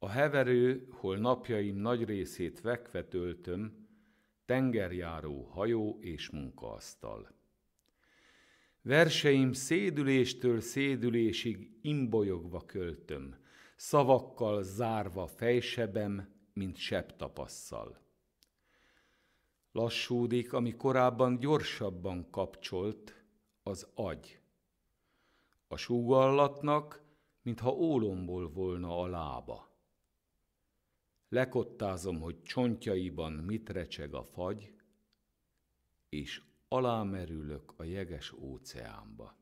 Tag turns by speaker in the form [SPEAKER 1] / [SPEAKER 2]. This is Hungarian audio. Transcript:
[SPEAKER 1] A heverő, hol napjaim nagy részét vekve töltöm, tengerjáró hajó és munkaasztal. Verseim szédüléstől szédülésig imbolyogva költöm, szavakkal zárva fejsebem, mint tapasszal. Lassúdik, ami korábban gyorsabban kapcsolt, az agy. A súgallatnak, mintha ólomból volna a lába lekottázom, hogy csontjaiban mit recseg a fagy, és alámerülök a jeges óceánba.